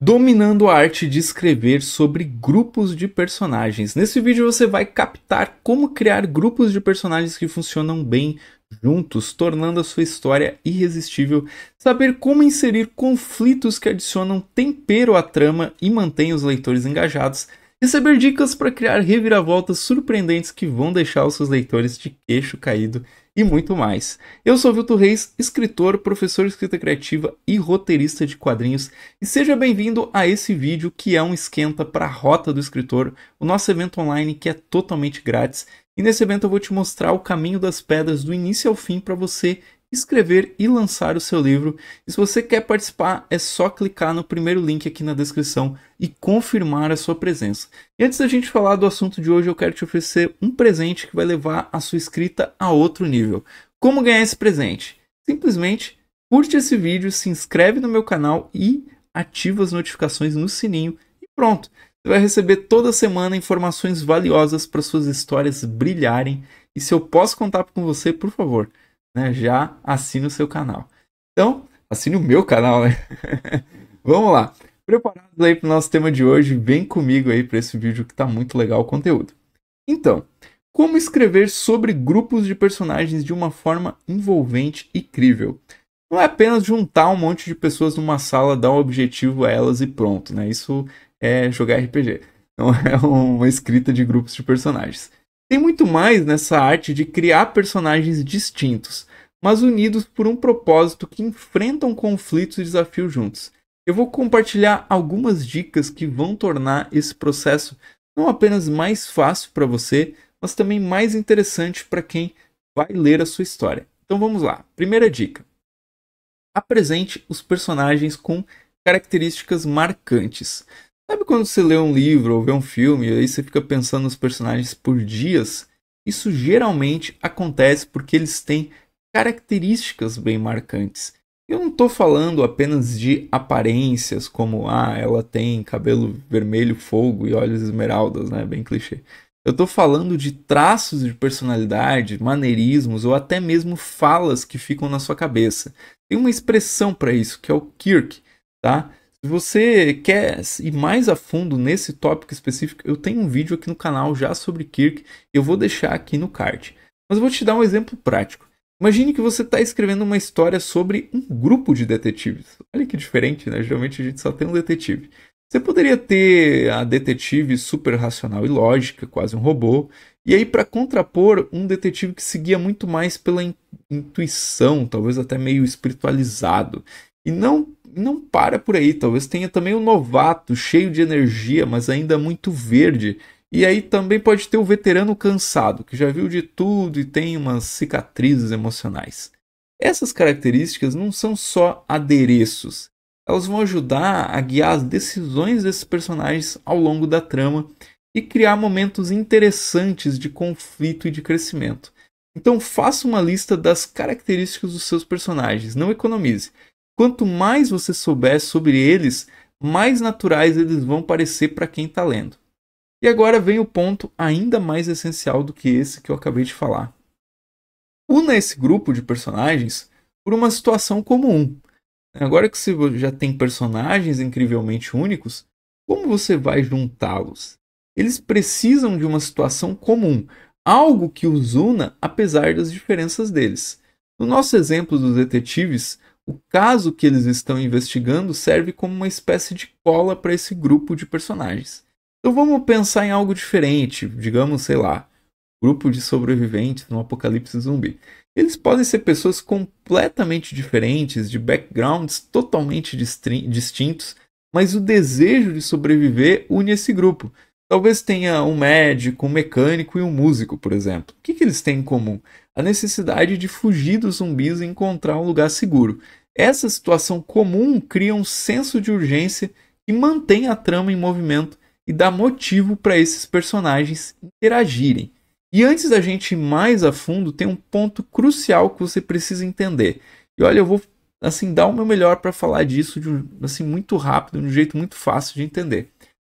dominando a arte de escrever sobre grupos de personagens. Nesse vídeo você vai captar como criar grupos de personagens que funcionam bem juntos, tornando a sua história irresistível, saber como inserir conflitos que adicionam tempero à trama e mantêm os leitores engajados, receber dicas para criar reviravoltas surpreendentes que vão deixar os seus leitores de queixo caído e muito mais. Eu sou Vilto Reis, escritor, professor de escrita criativa e roteirista de quadrinhos, e seja bem-vindo a esse vídeo que é um esquenta para a Rota do Escritor, o nosso evento online que é totalmente grátis. E nesse evento eu vou te mostrar o caminho das pedras do início ao fim para você escrever e lançar o seu livro. E se você quer participar, é só clicar no primeiro link aqui na descrição e confirmar a sua presença. E antes da gente falar do assunto de hoje, eu quero te oferecer um presente que vai levar a sua escrita a outro nível. Como ganhar esse presente? Simplesmente curte esse vídeo, se inscreve no meu canal e ativa as notificações no sininho e pronto. Você vai receber toda semana informações valiosas para suas histórias brilharem. E se eu posso contar com você, por favor, né, já assine o seu canal. Então, assine o meu canal, né? Vamos lá. Preparados aí para o nosso tema de hoje? Vem comigo aí para esse vídeo que está muito legal o conteúdo. Então, como escrever sobre grupos de personagens de uma forma envolvente e crível? Não é apenas juntar um monte de pessoas numa sala, dar um objetivo a elas e pronto, né? Isso é jogar RPG. Não é uma escrita de grupos de personagens. Tem muito mais nessa arte de criar personagens distintos, mas unidos por um propósito que enfrentam conflitos e desafios juntos. Eu vou compartilhar algumas dicas que vão tornar esse processo não apenas mais fácil para você, mas também mais interessante para quem vai ler a sua história. Então vamos lá. Primeira dica: apresente os personagens com características marcantes. Sabe quando você lê um livro ou vê um filme e aí você fica pensando nos personagens por dias? Isso geralmente acontece porque eles têm características bem marcantes. Eu não estou falando apenas de aparências, como ah, ela tem cabelo vermelho, fogo e olhos esmeraldas, né? Bem clichê. Eu estou falando de traços de personalidade, maneirismos ou até mesmo falas que ficam na sua cabeça. Tem uma expressão para isso que é o Kirk, tá? Se você quer ir mais a fundo nesse tópico específico, eu tenho um vídeo aqui no canal já sobre Kirk, eu vou deixar aqui no card. Mas eu vou te dar um exemplo prático. Imagine que você está escrevendo uma história sobre um grupo de detetives. Olha que diferente, né? Geralmente a gente só tem um detetive. Você poderia ter a detetive super racional e lógica, quase um robô, e aí para contrapor um detetive que seguia muito mais pela in intuição, talvez até meio espiritualizado. E não não para por aí. Talvez tenha também o um novato, cheio de energia, mas ainda muito verde. E aí também pode ter o veterano cansado, que já viu de tudo e tem umas cicatrizes emocionais. Essas características não são só adereços, elas vão ajudar a guiar as decisões desses personagens ao longo da trama e criar momentos interessantes de conflito e de crescimento. Então faça uma lista das características dos seus personagens, não economize. Quanto mais você souber sobre eles, mais naturais eles vão parecer para quem está lendo. E agora vem o ponto ainda mais essencial do que esse que eu acabei de falar. Una esse grupo de personagens por uma situação comum. Agora que você já tem personagens incrivelmente únicos, como você vai juntá-los? Eles precisam de uma situação comum, algo que os una apesar das diferenças deles. No nosso exemplo dos detetives, o caso que eles estão investigando serve como uma espécie de cola para esse grupo de personagens. Então vamos pensar em algo diferente, digamos, sei lá, grupo de sobreviventes no apocalipse zumbi. Eles podem ser pessoas completamente diferentes, de backgrounds totalmente distintos, mas o desejo de sobreviver une esse grupo. Talvez tenha um médico, um mecânico e um músico, por exemplo. O que, que eles têm em comum? A necessidade de fugir dos zumbis e encontrar um lugar seguro. Essa situação comum cria um senso de urgência que mantém a trama em movimento e dá motivo para esses personagens interagirem. E antes da gente ir mais a fundo, tem um ponto crucial que você precisa entender. E olha, eu vou assim dar o meu melhor para falar disso de um, assim muito rápido, de um jeito muito fácil de entender.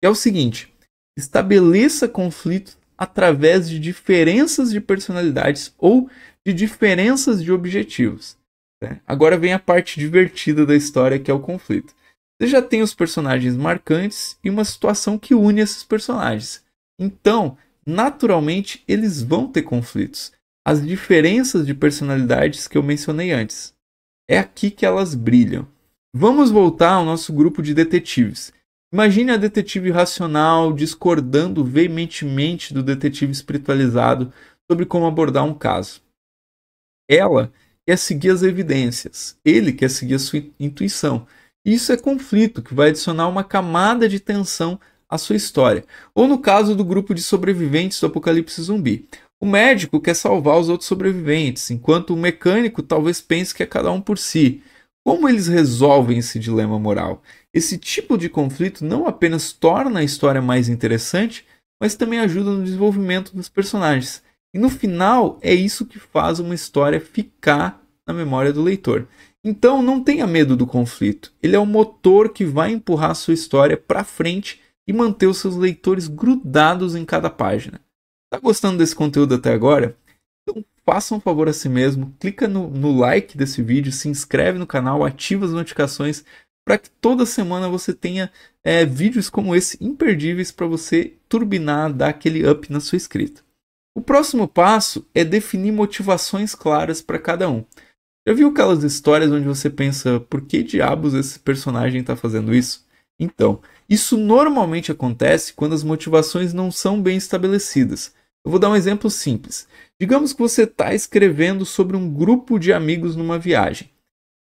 E é o seguinte, estabeleça conflito através de diferenças de personalidades ou de diferenças de objetivos. Né? Agora vem a parte divertida da história, que é o conflito. Você já tem os personagens marcantes e uma situação que une esses personagens. Então, naturalmente, eles vão ter conflitos. As diferenças de personalidades que eu mencionei antes. É aqui que elas brilham. Vamos voltar ao nosso grupo de detetives. Imagine a detetive racional discordando veementemente do detetive espiritualizado sobre como abordar um caso. Ela quer seguir as evidências, ele quer seguir a sua intuição. Isso é conflito que vai adicionar uma camada de tensão à sua história. Ou no caso do grupo de sobreviventes do apocalipse zumbi. O médico quer salvar os outros sobreviventes, enquanto o mecânico talvez pense que é cada um por si. Como eles resolvem esse dilema moral? Esse tipo de conflito não apenas torna a história mais interessante, mas também ajuda no desenvolvimento dos personagens. E no final, é isso que faz uma história ficar na memória do leitor. Então, não tenha medo do conflito. Ele é o motor que vai empurrar sua história para frente e manter os seus leitores grudados em cada página. Tá gostando desse conteúdo até agora? Então, faça um favor a si mesmo, clica no, no like desse vídeo, se inscreve no canal, ativa as notificações para que toda semana você tenha é, vídeos como esse imperdíveis para você turbinar, dar aquele up na sua escrita. O próximo passo é definir motivações claras para cada um. Já viu aquelas histórias onde você pensa, por que diabos esse personagem está fazendo isso? Então, isso normalmente acontece quando as motivações não são bem estabelecidas. Eu vou dar um exemplo simples. Digamos que você está escrevendo sobre um grupo de amigos numa viagem.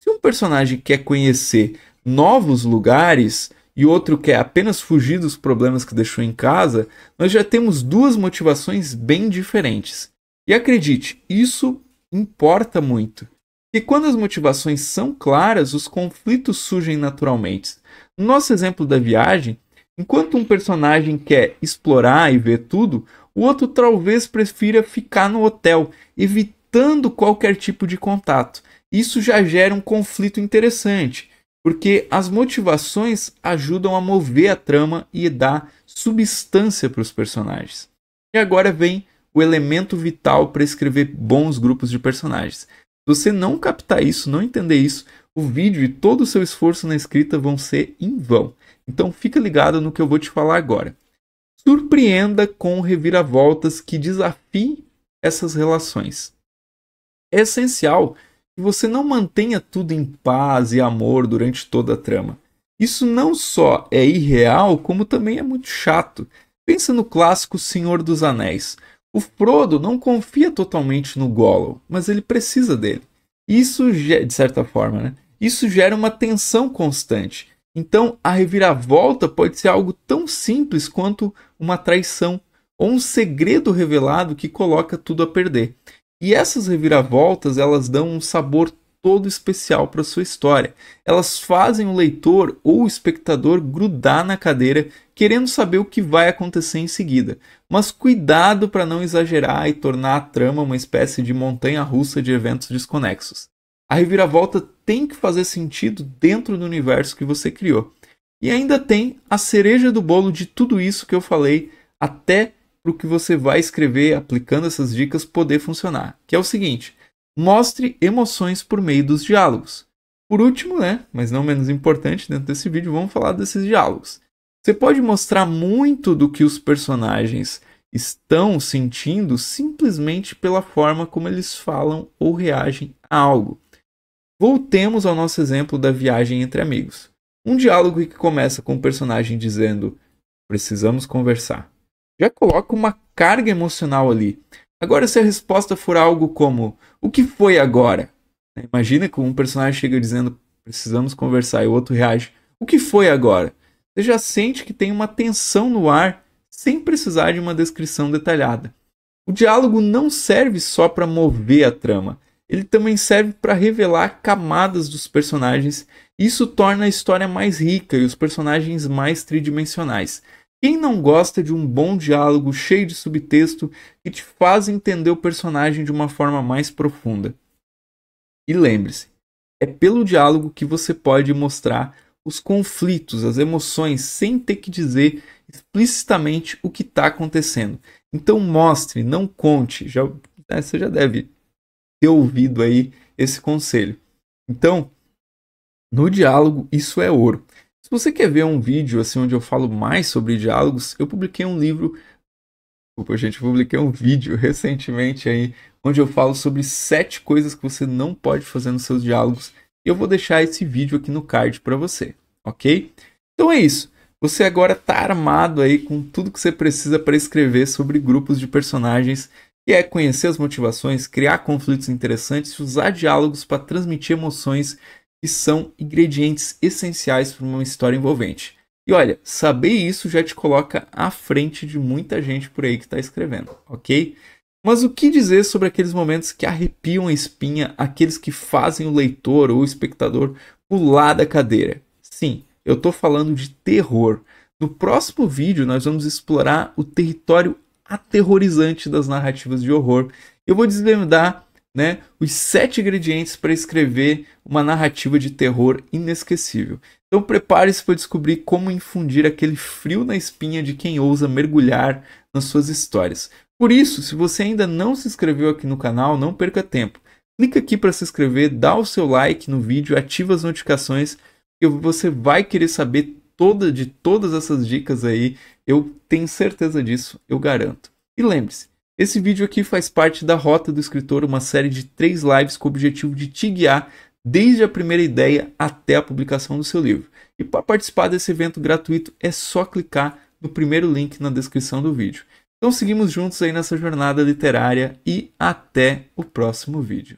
Se um personagem quer conhecer novos lugares e outro quer é apenas fugir dos problemas que deixou em casa, nós já temos duas motivações bem diferentes. E acredite, isso importa muito. E quando as motivações são claras, os conflitos surgem naturalmente. No nosso exemplo da viagem, enquanto um personagem quer explorar e ver tudo, o outro talvez prefira ficar no hotel, evitando qualquer tipo de contato. Isso já gera um conflito interessante porque as motivações ajudam a mover a trama e dar substância para os personagens. E agora vem o elemento vital para escrever bons grupos de personagens. Se você não captar isso, não entender isso, o vídeo e todo o seu esforço na escrita vão ser em vão. Então fica ligado no que eu vou te falar agora. Surpreenda com reviravoltas que desafiem essas relações. É essencial que você não mantenha tudo em paz e amor durante toda a trama. Isso não só é irreal, como também é muito chato. Pensa no clássico Senhor dos Anéis. O Frodo não confia totalmente no Gollum, mas ele precisa dele. Isso, de certa forma, né? Isso gera uma tensão constante. Então, a reviravolta pode ser algo tão simples quanto uma traição ou um segredo revelado que coloca tudo a perder. E essas reviravoltas, elas dão um sabor todo especial para sua história. Elas fazem o leitor ou o espectador grudar na cadeira, querendo saber o que vai acontecer em seguida. Mas cuidado para não exagerar e tornar a trama uma espécie de montanha russa de eventos desconexos. A reviravolta tem que fazer sentido dentro do universo que você criou. E ainda tem a cereja do bolo de tudo isso que eu falei até para o que você vai escrever aplicando essas dicas poder funcionar, que é o seguinte: mostre emoções por meio dos diálogos. Por último, né, mas não menos importante, dentro desse vídeo vamos falar desses diálogos. Você pode mostrar muito do que os personagens estão sentindo simplesmente pela forma como eles falam ou reagem a algo. Voltemos ao nosso exemplo da viagem entre amigos. Um diálogo que começa com o personagem dizendo: Precisamos conversar já coloca uma carga emocional ali. Agora, se a resposta for algo como: O que foi agora? Né? Imagina que um personagem chega dizendo: Precisamos conversar, e o outro reage: O que foi agora? Você já sente que tem uma tensão no ar sem precisar de uma descrição detalhada. O diálogo não serve só para mover a trama, ele também serve para revelar camadas dos personagens. Isso torna a história mais rica e os personagens mais tridimensionais. Quem não gosta de um bom diálogo cheio de subtexto que te faz entender o personagem de uma forma mais profunda? E lembre-se, é pelo diálogo que você pode mostrar os conflitos, as emoções, sem ter que dizer explicitamente o que está acontecendo. Então mostre, não conte. Já, né, você já deve ter ouvido aí esse conselho. Então, no diálogo, isso é ouro. Se você quer ver um vídeo assim onde eu falo mais sobre diálogos, eu publiquei um livro, desculpa gente, publiquei um vídeo recentemente aí onde eu falo sobre sete coisas que você não pode fazer nos seus diálogos. Eu vou deixar esse vídeo aqui no card para você, ok? Então é isso. Você agora está armado aí com tudo que você precisa para escrever sobre grupos de personagens, que é conhecer as motivações, criar conflitos interessantes, usar diálogos para transmitir emoções que são ingredientes essenciais para uma história envolvente. E olha, saber isso já te coloca à frente de muita gente por aí que está escrevendo, ok? Mas o que dizer sobre aqueles momentos que arrepiam a espinha, aqueles que fazem o leitor ou o espectador pular da cadeira? Sim, eu estou falando de terror. No próximo vídeo, nós vamos explorar o território aterrorizante das narrativas de horror. Eu vou desvendar né, os sete ingredientes para escrever uma narrativa de terror inesquecível. Então prepare-se para descobrir como infundir aquele frio na espinha de quem ousa mergulhar nas suas histórias. Por isso, se você ainda não se inscreveu aqui no canal, não perca tempo. Clica aqui para se inscrever, dá o seu like no vídeo, ativa as notificações você vai querer saber toda de todas essas dicas aí. Eu tenho certeza disso, eu garanto. E lembre-se, esse vídeo aqui faz parte da Rota do Escritor, uma série de três lives com o objetivo de te guiar desde a primeira ideia até a publicação do seu livro. E para participar desse evento gratuito é só clicar no primeiro link na descrição do vídeo. Então seguimos juntos aí nessa jornada literária e até o próximo vídeo.